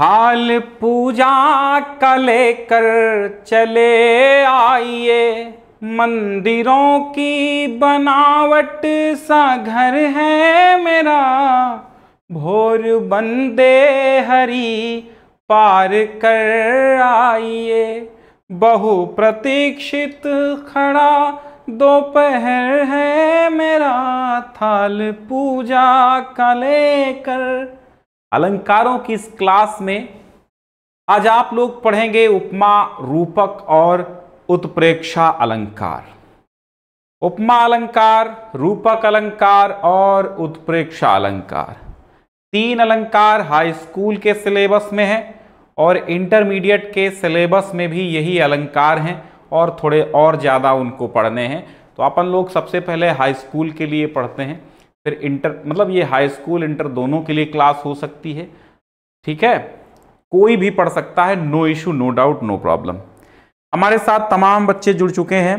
थाल पूजा का लेकर चले आइए मंदिरों की बनावट सा घर है मेरा भोर बंदे हरी पार कर आइए बहु प्रतीक्षित खड़ा दोपहर है मेरा थाल पूजा का लेकर अलंकारों की इस क्लास में आज आप लोग पढ़ेंगे उपमा रूपक और उत्प्रेक्षा अलंकार उपमा अलंकार रूपक अलंकार और उत्प्रेक्षा अलंकार तीन अलंकार हाई स्कूल के सिलेबस में हैं और इंटरमीडिएट के सिलेबस में भी यही अलंकार हैं और थोड़े और ज़्यादा उनको पढ़ने हैं तो अपन लोग सबसे पहले हाई स्कूल के लिए पढ़ते हैं फिर इंटर मतलब ये हाई स्कूल इंटर दोनों के लिए क्लास हो सकती है ठीक है कोई भी पढ़ सकता है no issue no doubt no problem हमारे साथ तमाम बच्चे जुड़ चुके हैं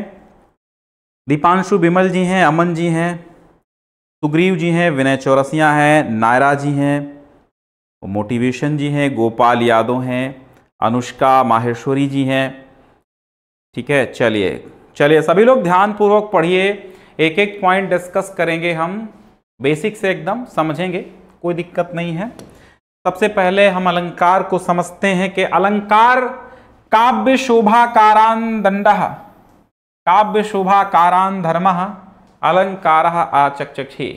दीपांशु बिमल जी हैं अमन जी हैं सुग्रीव जी हैं विनय चौरसिया हैं नायरा जी हैं मोटिवेशन जी हैं गोपाल यादव हैं अनुष्का माहेश्वरी जी हैं ठीक है चलिए चलिए सभी लोग ध्यानपूर्वक पढ़िए एक एक पॉइंट डिस्कस करेंगे हम बेसिक से एकदम समझेंगे कोई दिक्कत नहीं है सबसे पहले हम अलंकार को समझते हैं कि अलंकार काव्य कारान दंड काव्य कारान धर्म अलंकार आचक्षे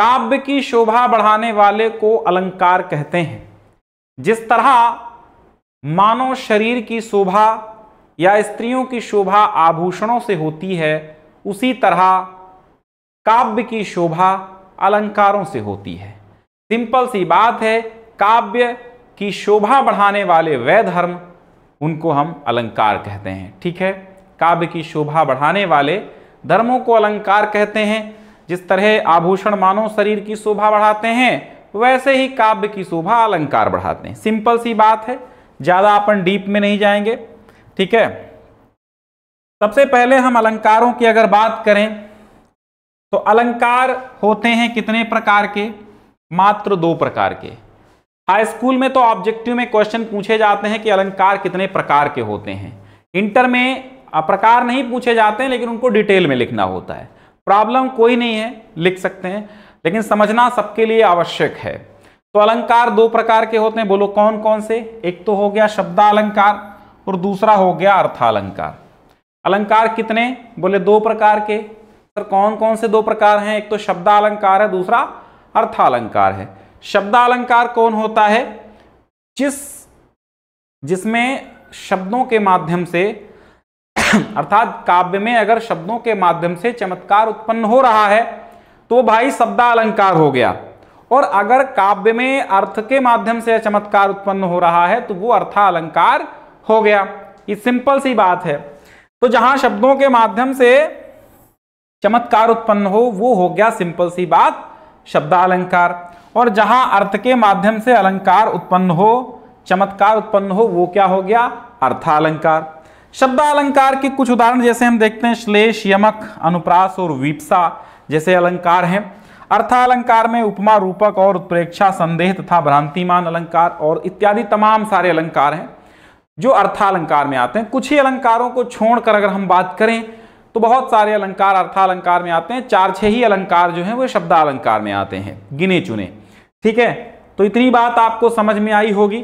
काव्य की शोभा बढ़ाने वाले को अलंकार कहते हैं जिस तरह मानव शरीर की शोभा या स्त्रियों की शोभा आभूषणों से होती है उसी तरह काव्य की शोभा अलंकारों से होती है सिंपल सी बात है काव्य की शोभा बढ़ाने वाले वह धर्म उनको हम अलंकार कहते हैं ठीक है काव्य की शोभा बढ़ाने वाले धर्मों को अलंकार कहते हैं जिस तरह आभूषण मानव शरीर की शोभा बढ़ाते हैं वैसे ही काव्य की शोभा अलंकार बढ़ाते हैं सिंपल सी बात है ज़्यादा अपन डीप में नहीं जाएंगे ठीक है सबसे पहले हम अलंकारों की अगर बात करें तो अलंकार होते हैं कितने प्रकार के मात्र दो प्रकार के हाई स्कूल में तो ऑब्जेक्टिव में क्वेश्चन पूछे जाते हैं कि अलंकार कितने प्रकार के होते हैं इंटर में प्रकार नहीं पूछे जाते हैं लेकिन उनको डिटेल में लिखना होता है प्रॉब्लम कोई नहीं है लिख सकते हैं लेकिन समझना सबके लिए आवश्यक है तो अलंकार दो प्रकार के होते हैं बोलो कौन कौन से एक तो हो गया शब्दा अलंकार और दूसरा हो गया अर्थालंकार अलंकार कितने बोले दो प्रकार के कौन कौन से दो प्रकार हैं एक तो शब्दालंकार है दूसरा अर्थालंकार है शब्दालंकार कौन होता है जिस जिसमें शब्दों के माध्यम से अर्थात काव्य में अगर शब्दों के माध्यम से चमत्कार उत्पन्न हो रहा है तो भाई शब्दालंकार हो गया और अगर काव्य में अर्थ के माध्यम से चमत्कार उत्पन्न हो रहा है तो वो अर्थालंकार हो गया ये सिंपल सी बात है तो जहां शब्दों के माध्यम से चमत्कार उत्पन्न हो वो हो गया सिंपल सी बात शब्दालंकार और जहां अर्थ के माध्यम से अलंकार उत्पन्न हो चमत्कार उत्पन्न हो वो क्या हो गया अर्थालंकार शब्दालंकार के कुछ उदाहरण जैसे हम देखते हैं श्लेष यमक अनुप्रास और वीपसा जैसे अलंकार हैं अर्थालंकार में उपमा रूपक और उत्प्रेक्षा संदेह तथा भ्रांतिमान अलंकार और इत्यादि तमाम सारे अलंकार हैं जो अर्थालंकार में आते हैं कुछ ही अलंकारों को छोड़कर अगर हम बात करें तो बहुत सारे अलंकार अर्थालंकार में आते हैं चार छह ही अलंकार जो वह शब्द शब्दालंकार में आते हैं गिने चुने ठीक है तो इतनी बात आपको समझ में आई होगी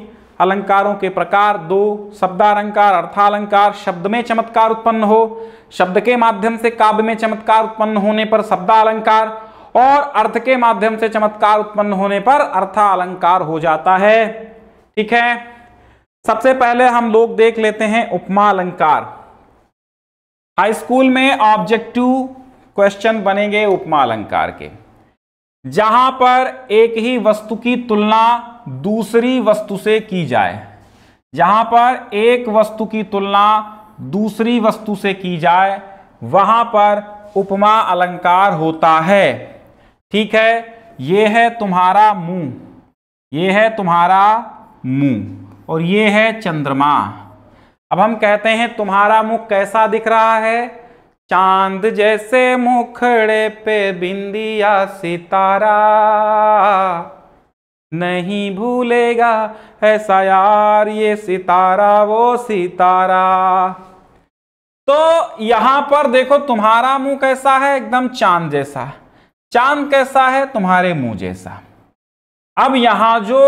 अलंकारों के प्रकार दो शब्दालंकार अर्थालंकार शब्द में चमत्कार उत्पन्न हो शब्द के माध्यम से काव्य में चमत्कार उत्पन्न होने पर शब्दालंकार और अर्थ के माध्यम से चमत्कार उत्पन्न होने पर अर्थालंकार हो जाता है ठीक है सबसे पहले हम लोग देख लेते हैं उपमा अलंकार हाई स्कूल में ऑब्जेक्टिव क्वेश्चन बनेंगे उपमा अलंकार के जहां पर एक ही वस्तु की तुलना दूसरी वस्तु से की जाए जहां पर एक वस्तु की तुलना दूसरी वस्तु से की जाए वहां पर उपमा अलंकार होता है ठीक है ये है तुम्हारा मुंह ये है तुम्हारा मुंह और ये है चंद्रमा अब हम कहते हैं तुम्हारा मुख कैसा दिख रहा है चांद जैसे मुखड़े पे बिंदिया सितारा नहीं भूलेगा ऐसा यार ये सितारा वो सितारा तो यहां पर देखो तुम्हारा मुंह कैसा है एकदम चांद जैसा चांद कैसा है तुम्हारे मुंह जैसा अब यहां जो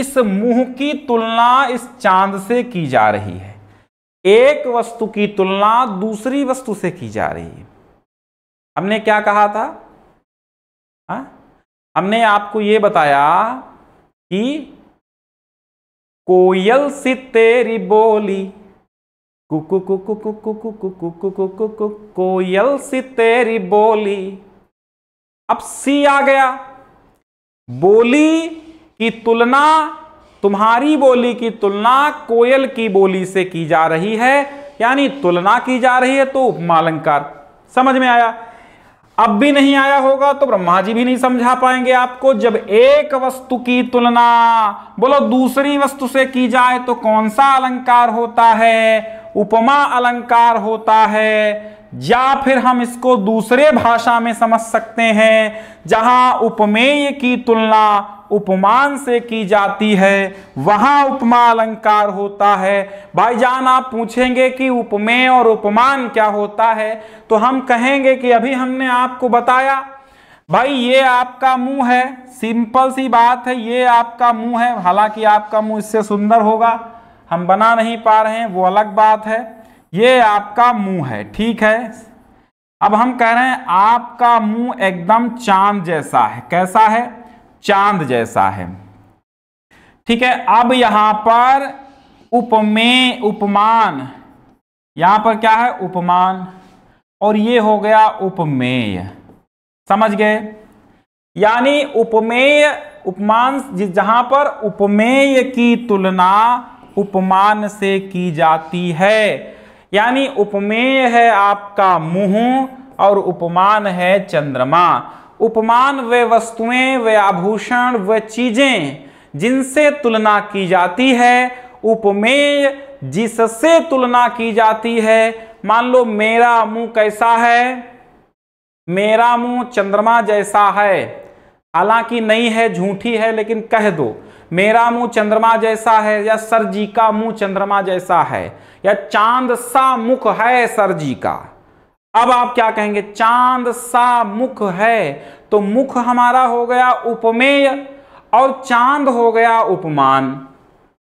इस मुंह की तुलना इस चांद से की जा रही है एक वस्तु की तुलना दूसरी वस्तु से की जा रही है हमने क्या कहा था हा? हमने आपको यह बताया कि कोयल सी तेरी बोली कुकु कुकु कुकु कुकु कुकु कुकु कुकु कोयल सी तेरी बोली अब सी आ गया बोली की तुलना तुम्हारी बोली की तुलना कोयल की बोली से की जा रही है यानी तुलना की जा रही है तो उपमा अलंकार समझ में आया अब भी नहीं आया होगा तो ब्रह्मा जी भी नहीं समझा पाएंगे आपको जब एक वस्तु की तुलना बोलो दूसरी वस्तु से की जाए तो कौन सा अलंकार होता है उपमा अलंकार होता है या फिर हम इसको दूसरे भाषा में समझ सकते हैं जहां उपमेय की तुलना उपमान से की जाती है वहां उपमा अलंकार होता है भाई जान आप पूछेंगे कि उपमेय और उपमान क्या होता है तो हम कहेंगे कि अभी हमने आपको बताया भाई ये आपका मुंह है सिंपल सी बात है ये आपका मुंह है हालांकि आपका मुंह इससे सुंदर होगा हम बना नहीं पा रहे हैं वो अलग बात है ये आपका मुंह है ठीक है अब हम कह रहे हैं आपका मुंह एकदम चांद जैसा है कैसा है चांद जैसा है ठीक है अब यहां पर उपमेय उपमान यहां पर क्या है उपमान और ये हो गया उपमेय समझ गए यानी उपमेय उपमान जहां पर उपमेय की तुलना उपमान से की जाती है यानी उपमेय है आपका मुंह और उपमान है चंद्रमा उपमान वे वस्तुएं वे आभूषण वे चीजें जिनसे तुलना की जाती है उपमेय जिससे तुलना की जाती है मान लो मेरा मुंह कैसा है मेरा मुंह चंद्रमा जैसा है हालांकि नहीं है झूठी है लेकिन कह दो मेरा मुंह चंद्रमा जैसा है या सर जी का मुंह चंद्रमा जैसा है या चांद सा मुख है सर जी का अब आप क्या कहेंगे चांद सा मुख है तो मुख हमारा हो गया उपमेय और चांद हो गया उपमान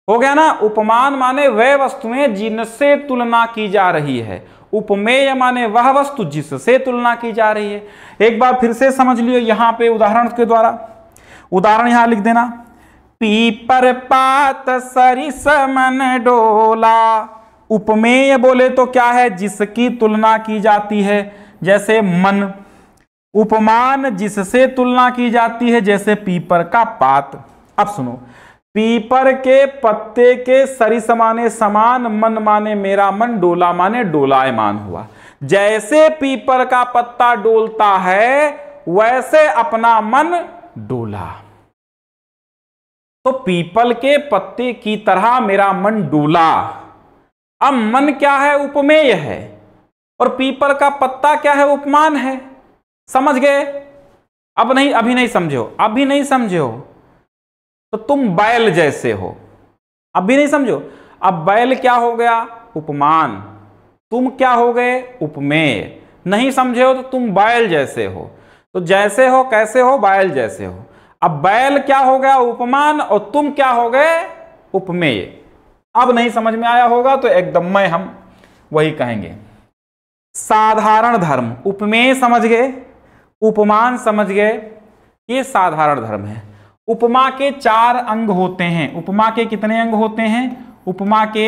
हो गया ना उपमान माने वह वस्तुएं जिनसे तुलना की जा रही है उपमेय माने वह वस्तु जिससे तुलना की जा रही है एक बार फिर से समझ लियो यहां पे उदाहरण के द्वारा उदाहरण यहां लिख देना पीपर पात सरिसमन डोला उपमेय बोले तो क्या है जिसकी तुलना की जाती है जैसे मन उपमान जिससे तुलना की जाती है जैसे पीपर का पात अब सुनो पीपर के पत्ते के सरी समाने समान मन माने मेरा मन डोला माने डोलायमान हुआ जैसे पीपर का पत्ता डोलता है वैसे अपना मन डोला तो पीपल के पत्ते की तरह मेरा मन डोला अब मन क्या है उपमेय है और पीपल का पत्ता क्या है उपमान है समझ गए अब नहीं अभी नहीं समझो अभी नहीं समझो तो तुम बैल जैसे हो अब भी नहीं समझो अब बैल क्या हो गया उपमान तुम क्या हो गए उपमेय नहीं समझे हो तो तुम बैल जैसे हो तो जैसे हो कैसे हो बैल जैसे हो अब बैल क्या हो गया उपमान और तुम क्या हो गए उपमेय अब नहीं समझ में आया होगा तो एकदम मैं हम वही कहेंगे साधारण धर्म उपमेय समझ गए उपमान समझ गए ये साधारण धर्म है उपमा के चार अंग होते हैं उपमा के कितने अंग होते हैं उपमा के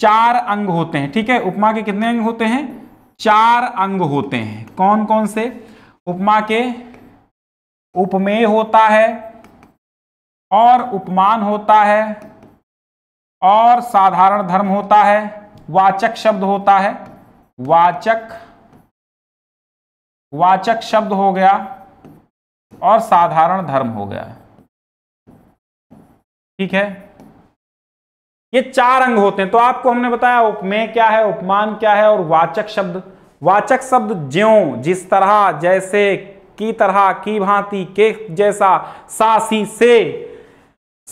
चार अंग होते हैं ठीक है उपमा के कितने अंग होते हैं चार अंग होते हैं कौन कौन से उपमा के उपमेय होता है और उपमान होता है और साधारण धर्म होता है वाचक शब्द होता है वाचक वाचक शब्द हो गया और साधारण धर्म हो गया ठीक है ये चार अंग होते हैं तो आपको हमने बताया उपमेय क्या है उपमान क्या है और वाचक शब्द वाचक शब्द ज्यो जिस तरह जैसे की तरह की भांति के जैसा सासी से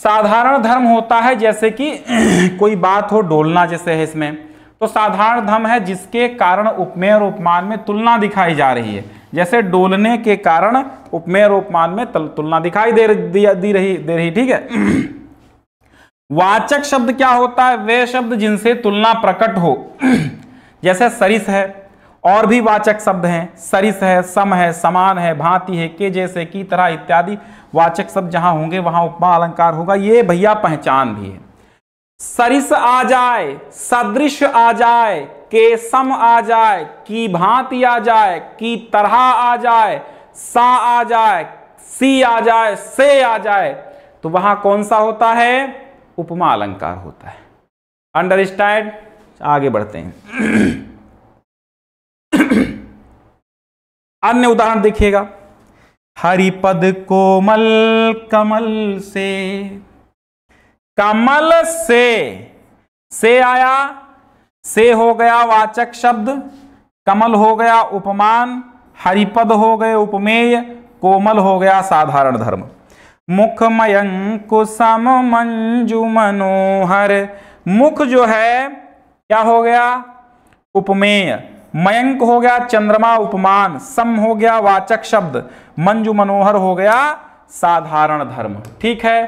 साधारण धर्म होता है जैसे कि कोई बात हो डोलना जैसे है इसमें तो साधारण धर्म है जिसके कारण उपमेय और उपमान में तुलना दिखाई जा रही है जैसे डोलने के कारण उपमेय और उपमान में तुलना दिखाई दे दी रही दे रही ठीक है वाचक शब्द क्या होता है वे शब्द जिनसे तुलना प्रकट हो जैसे सरिस है और भी वाचक शब्द हैं सरिस है सम है समान है भांति है के जैसे की तरह इत्यादि वाचक शब्द जहां होंगे वहां उपमा अलंकार होगा ये भैया पहचान भी है सरिस आ जाए सदृश आ जाए के सम आ जाए की भांति आ जाए की तरह आ जाए सा आ जाए सी आ जाए से आ जाए तो वहां कौन सा होता है उपमा अलंकार होता है अंडरस्टैंड आगे बढ़ते हैं अन्य उदाहरण देखिएगा हरिपद कोमल कमल से कमल से से आया से हो गया वाचक शब्द कमल हो गया उपमान हरिपद हो गए उपमेय कोमल हो गया साधारण धर्म मुख मयंकुसम मंजु मनोहर मुख जो है क्या हो गया उपमेय मयंक हो गया चंद्रमा उपमान सम हो गया वाचक शब्द मंजू मनोहर हो गया साधारण धर्म ठीक है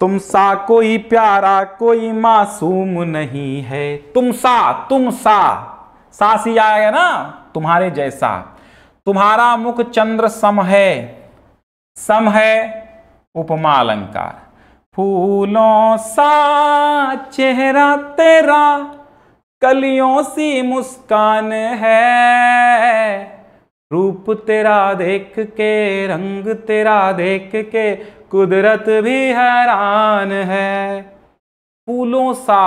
तुम सा कोई प्यारा कोई मासूम नहीं है तुम सा तुम सा सा आया ना तुम्हारे जैसा तुम्हारा मुख चंद्र सम है सम है उपमा अलंकार फूलों सा चेहरा तेरा कलियों सी मुस्कान है रूप तेरा देख के रंग तेरा देख के कुदरत भी हैरान है फूलों सा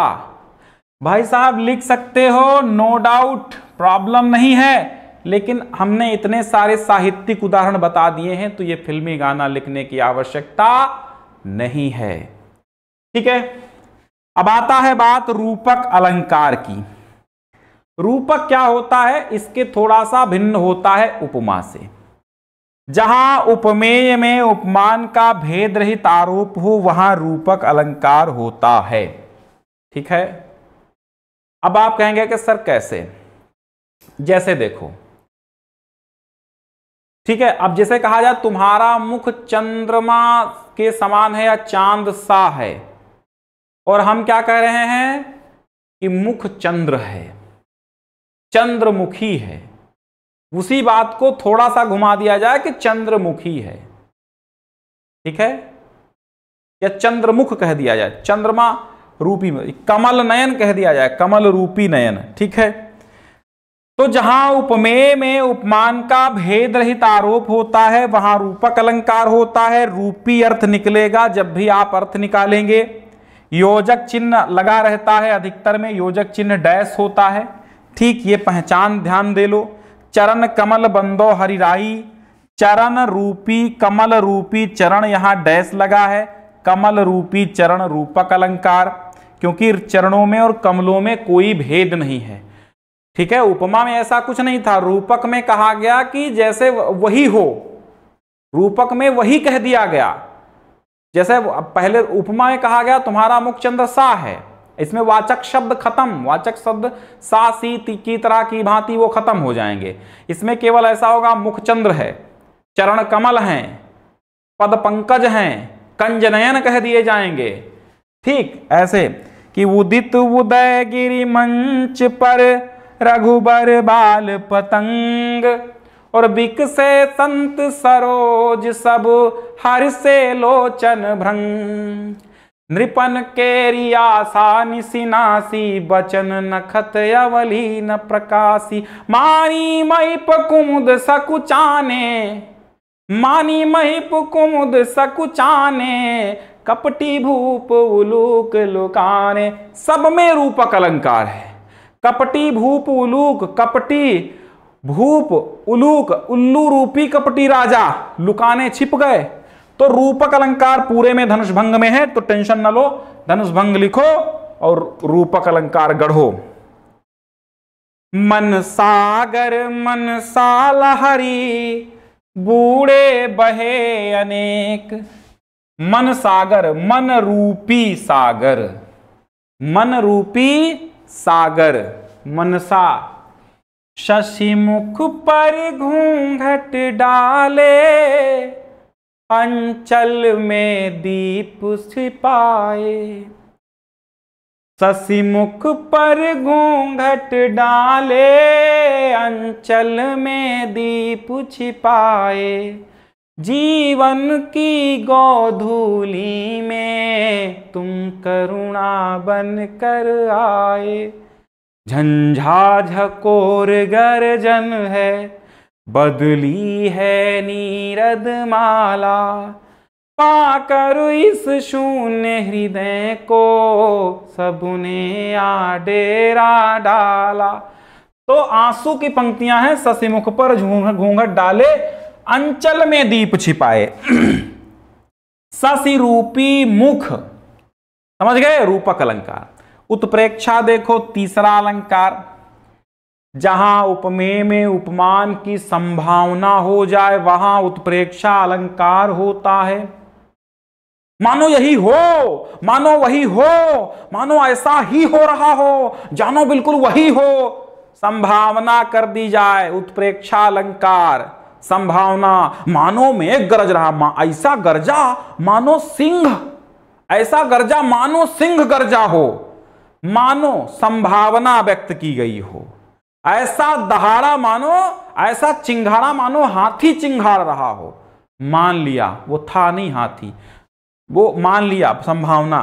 भाई साहब लिख सकते हो नो डाउट प्रॉब्लम नहीं है लेकिन हमने इतने सारे साहित्यिक उदाहरण बता दिए हैं तो ये फिल्मी गाना लिखने की आवश्यकता नहीं है ठीक है अब आता है बात रूपक अलंकार की रूपक क्या होता है इसके थोड़ा सा भिन्न होता है उपमा से जहां उपमेय में उपमान का भेद रहित आरोप हो वहां रूपक अलंकार होता है ठीक है अब आप कहेंगे कि सर कैसे जैसे देखो ठीक है अब जैसे कहा जाए तुम्हारा मुख चंद्रमा के समान है या चांद सा है और हम क्या कह रहे हैं कि मुख चंद्र है चंद्रमुखी है उसी बात को थोड़ा सा घुमा दिया जाए कि चंद्रमुखी है ठीक है या चंद्रमुख कह दिया जाए चंद्रमा रूपी कमल नयन कह दिया जाए कमल रूपी नयन ठीक है तो जहां उपमेय में उपमान का भेद रहित आरोप होता है वहां रूपक अलंकार होता है रूपी अर्थ निकलेगा जब भी आप अर्थ निकालेंगे योजक चिन्ह लगा रहता है अधिकतर में योजक चिन्ह डैश होता है ठीक ये पहचान ध्यान दे लो चरण कमल बंदो हरिराई चरण रूपी कमल रूपी चरण यहाँ डैश लगा है कमल रूपी चरण रूपक अलंकार क्योंकि चरणों में और कमलों में कोई भेद नहीं है ठीक है उपमा में ऐसा कुछ नहीं था रूपक में कहा गया कि जैसे वही हो रूपक में वही कह दिया गया जैसे पहले उपमा में कहा गया तुम्हारा मुख चंद्र सा है इसमें वाचक शब्द खत्म वाचक शब्द सा सी की तरह की भांति वो खत्म हो जाएंगे इसमें केवल ऐसा होगा मुख चंद्र है चरण कमल हैं पद पंकज हैं कंजनयन कह दिए जाएंगे ठीक ऐसे कि उदित उदय गिरी मंच पर रघुबर बाल पतंग और बिक से संत सरोज सब हर से लोचन भ्रंग नृपन के आशा सिनासी बचन नखत अवली न प्रकाशी मानी महिप कुमुद सकुचाने मानी महिप कुमुद सकुचाने कपटी भूप उलूक लुकाने सब में रूपक अलंकार है कपटी भूप उलूक कपटी भूप उलूक उल्लू रूपी कपटी राजा लुकाने छिप गए तो रूपक अलंकार पूरे में धनुष भंग में है तो टेंशन न लो धनुष भंग लिखो और रूपक अलंकार गढ़ो मन सागर मन साल हरी बूढ़े बहे अनेक मन सागर मन रूपी सागर मन रूपी सागर मनसा शशिमुख पर घूंघट डाले अंचल में दीप छिपाए शशिमुख पर घूंघट डाले अंचल में दीप छिपाए जीवन की गोधूली में तुम करुणा बन कर आए झंझा झकोर गर्जन है बदली है नीरद माला पाकर इस शून्य हृदय को सबने आ डेरा डाला तो आंसू की पंक्तियां हैं ससीमुख पर घूंघट डाले अंचल में दीप छिपाए शशि रूपी मुख समझ गए रूपक अलंकार उत्प्रेक्षा देखो तीसरा अलंकार जहां उपमेय में उपमान की संभावना हो जाए वहां उत्प्रेक्षा अलंकार होता है मानो यही हो मानो वही हो मानो ऐसा ही हो रहा हो जानो बिल्कुल वही हो संभावना कर दी जाए उत्प्रेक्षा अलंकार संभावना मानो में गरज रहा मां ऐसा गरजा मानो सिंह ऐसा गरजा मानो सिंह गरजा हो मानो संभावना व्यक्त की गई हो ऐसा दहाड़ा मानो ऐसा चिंघाड़ा मानो हाथी चिंघाड़ रहा हो मान लिया वो था नहीं हाथी वो मान लिया संभावना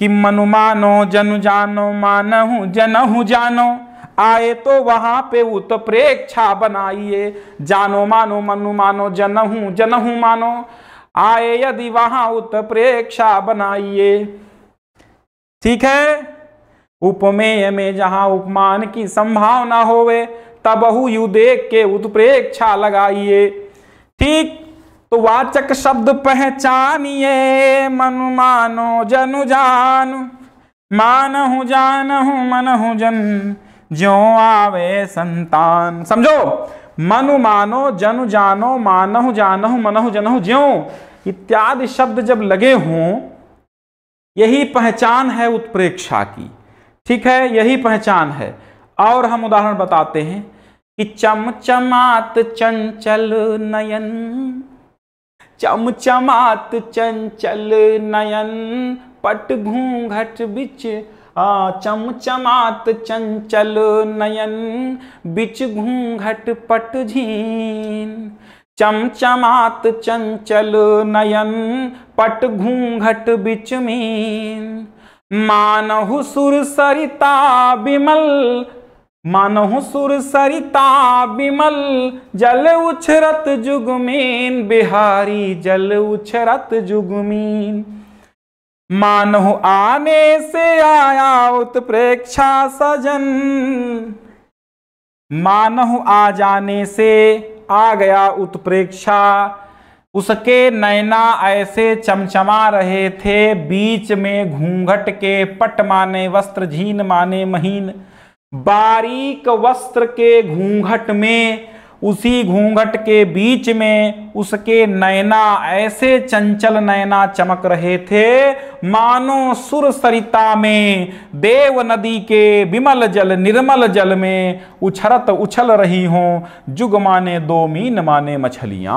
कि मनु मानो जनु जानो मानहु जनहु जानो आए तो वहां पे उत्प्रेक्षा बनाइए जानो मानो मनु मानो जनहू जनहू मानो आए यदि वहां उत्प्रेक्षा बनाइए ठीक है उपमेय में जहां उपमान की संभावना होवे तबहु यु देख के उत्प्रेक्षा लगाइए ठीक तो वाचक शब्द पहचानिए मनु मानो जनु जान मानहु जानहु मनहु जन ज्यो आवे संतान समझो मनु मानो जनु जानो मानहु जानहु मनहु जनहु ज्यो इत्यादि शब्द जब लगे हों यही पहचान है उत्प्रेक्षा की ठीक है यही पहचान है और हम उदाहरण बताते हैं कि चमचमात चंचल नयन चमचमात चंचल नयन पट घूंघट बिच चमचमात चंचल नयन बिच घूंघट पट झीन चमचमात चंचल नयन पट घूंघट बिच मीन मानहु सुर सरिता बिमल मानहु सुर सरिता बिमल जल उछरत जुगमीन बिहारी जल उछरत जुगमीन मानहु आने से आया उत्प्रेक्षा सजन मानहु आ जाने से आ गया उत्प्रेक्षा उसके नैना ऐसे चमचमा रहे थे बीच में घूंघट के पट माने वस्त्र झीन माने महीन बारीक वस्त्र के घूंघट में उसी घूंघट के बीच में उसके नैना ऐसे चंचल नैना चमक रहे थे मानो सुर सरिता में देव नदी के विमल जल निर्मल जल में उछरत उछल रही हों जुग माने दो मीन माने मछलिया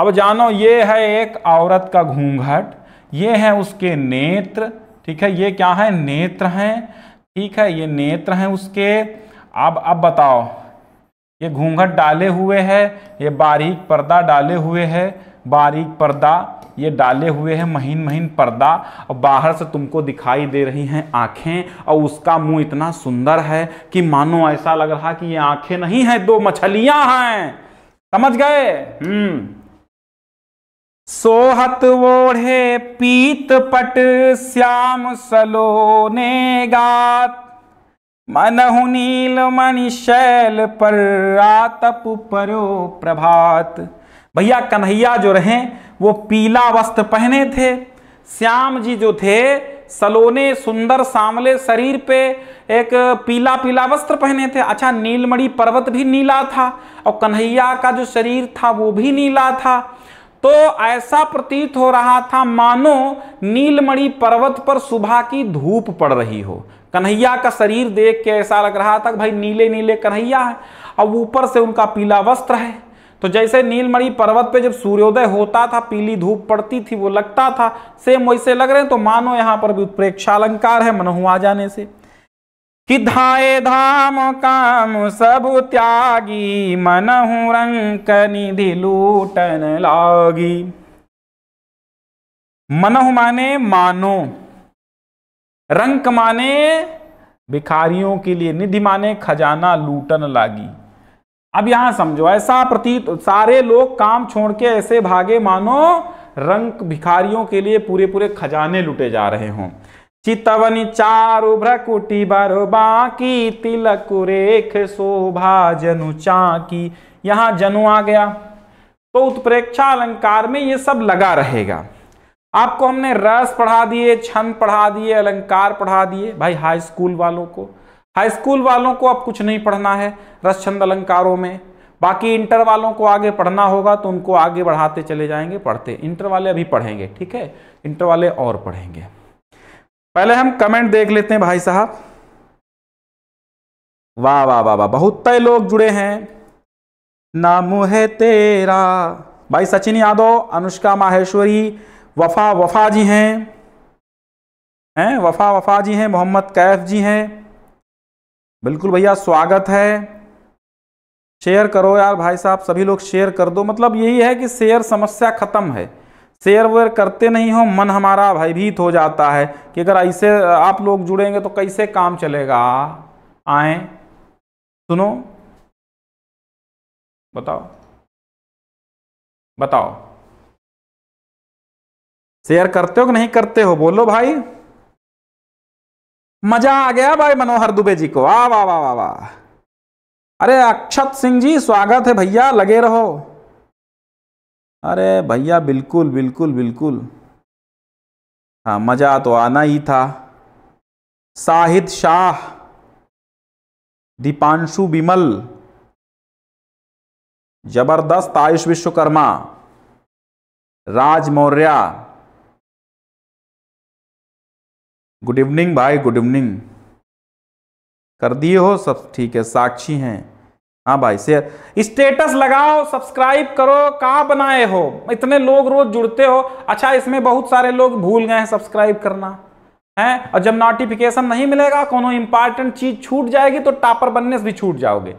अब जानो ये है एक औरत का घूंघट ये है उसके नेत्र ठीक है ये क्या है नेत्र हैं ठीक है ये नेत्र हैं उसके अब अब बताओ ये घूंघट डाले हुए है ये बारीक पर्दा डाले हुए है बारीक पर्दा ये डाले हुए हैं महीन महीन पर्दा और बाहर से तुमको दिखाई दे रही हैं आंखें और उसका मुंह इतना सुंदर है कि मानो ऐसा लग रहा कि ये आंखें नहीं हैं दो मछलियां हैं समझ गए हम्म सोहत ओढ़े पीत पट श्याम सलोने गात मनहु नीलमणिशैल पर रातप परो प्रभात भैया कन्हैया जो रहे वो पीला वस्त्र पहने थे श्याम जी जो थे सलोने सुंदर सांवले शरीर पे एक पीला पीला वस्त्र पहने थे अच्छा नीलमणि पर्वत भी नीला था और कन्हैया का जो शरीर था वो भी नीला था तो ऐसा प्रतीत हो रहा था मानो नीलमणि पर्वत पर सुबह की धूप पड़ रही हो कन्हैया का शरीर देख के ऐसा लग रहा था भाई नीले नीले कन्हैया है अब ऊपर से उनका पीला वस्त्र है तो जैसे नीलमणि पर्वत पे जब सूर्योदय होता था पीली धूप पड़ती थी वो लगता था सेम वैसे लग रहे हैं तो मानो यहाँ पर भी उत्प्रेक्षा अलंकार है मनहुआ जाने से कि धाए धाम काम सब त्यागी मनहु रंग निधि लूटन लागी मनहु माने मानो रंक माने भिखारियों के लिए निधि माने खजाना लूटन लागी अब यहां समझो ऐसा प्रतीत सारे लोग काम छोड़ के ऐसे भागे मानो रंक भिखारियों के लिए पूरे पूरे खजाने लुटे जा रहे हों चितवनी चार भ्रकुटी बरो बाकी तिलक रेख शोभा जनु चाकी यहां जनु आ गया तो उत्प्रेक्षा अलंकार में ये सब लगा रहेगा आपको हमने रस पढ़ा दिए छंद पढ़ा दिए अलंकार पढ़ा दिए भाई हाई स्कूल वालों को हाई स्कूल वालों को अब कुछ नहीं पढ़ना है रस छंद अलंकारों में बाकी इंटर वालों को आगे पढ़ना होगा तो उनको आगे बढ़ाते चले जाएंगे पढ़ते इंटर वाले अभी पढ़ेंगे ठीक है इंटर वाले और पढ़ेंगे पहले हम कमेंट देख लेते हैं भाई साहब वाह वाह वाह वाह बहुत तय लोग जुड़े हैं नाम है तेरा भाई सचिन यादव अनुष्का माहेश्वरी वफ़ा वफ़ा जी हैं हैं वफ़ा वफ़ा जी हैं मोहम्मद कैफ जी हैं बिल्कुल भैया स्वागत है शेयर करो यार भाई साहब सभी लोग शेयर कर दो मतलब यही है कि शेयर समस्या ख़त्म है शेयर वेयर करते नहीं हो मन हमारा भयभीत हो जाता है कि अगर ऐसे आप लोग जुड़ेंगे तो कैसे काम चलेगा आए सुनो बताओ बताओ शेयर करते हो कि नहीं करते हो बोलो भाई मजा आ गया भाई मनोहर दुबे जी को वाह वाह वाह वाह वाह अरे अक्षत सिंह जी स्वागत है भैया लगे रहो अरे भैया बिल्कुल बिल्कुल बिल्कुल हाँ मज़ा तो आना ही था साहिद शाह दीपांशु बिमल जबरदस्त आयुष विश्वकर्मा राज मौर्या गुड इवनिंग भाई गुड इवनिंग कर दिए हो सब ठीक है साक्षी हैं हाँ भाई शेयर स्टेटस लगाओ सब्सक्राइब करो कहाँ बनाए हो इतने लोग रोज जुड़ते हो अच्छा इसमें बहुत सारे लोग भूल गए हैं सब्सक्राइब करना है और जब नोटिफिकेशन नहीं मिलेगा को इंपॉर्टेंट चीज़ छूट जाएगी तो टॉपर बनने से भी छूट जाओगे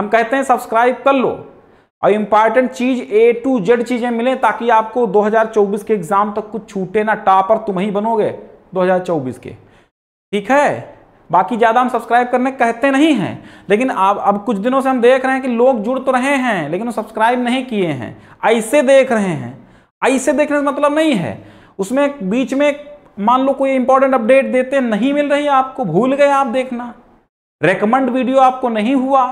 हम कहते हैं सब्सक्राइब कर लो और इंपॉर्टेंट चीज़ ए टू जेड चीज़ें मिलें ताकि आपको 2024 के एग्ज़ाम तक कुछ छूटे ना टॉपर तुम ही बनोगे 2024 के ठीक है बाकी ज़्यादा हम सब्सक्राइब करने कहते नहीं हैं लेकिन अब अब कुछ दिनों से हम देख रहे हैं कि लोग जुड़ तो रहे हैं लेकिन वो सब्सक्राइब नहीं किए हैं ऐसे देख रहे हैं ऐसे देखने का मतलब नहीं है उसमें बीच में मान लो कोई इंपॉर्टेंट अपडेट देते नहीं मिल रही आपको भूल गए आप देखना रेकमेंड वीडियो आपको नहीं हुआ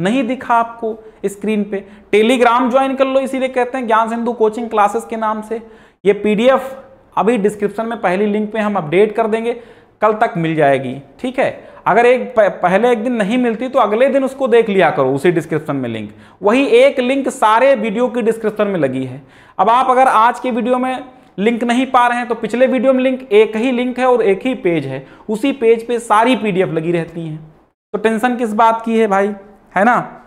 नहीं दिखा आपको स्क्रीन पे टेलीग्राम ज्वाइन कर लो इसीलिए कहते हैं ज्ञान सिंधु कोचिंग क्लासेस के नाम से ये पीडीएफ अभी डिस्क्रिप्शन में पहली लिंक पे हम अपडेट कर देंगे कल तक मिल जाएगी ठीक है अगर एक पहले एक दिन नहीं मिलती तो अगले दिन उसको देख लिया करो उसी डिस्क्रिप्शन में लिंक वही एक लिंक सारे वीडियो की डिस्क्रिप्शन में लगी है अब आप अगर आज के वीडियो में लिंक नहीं पा रहे हैं तो पिछले वीडियो में लिंक एक ही लिंक है और एक ही पेज है उसी पेज पे सारी पीडीएफ लगी रहती हैं तो टेंशन किस बात की है भाई है ना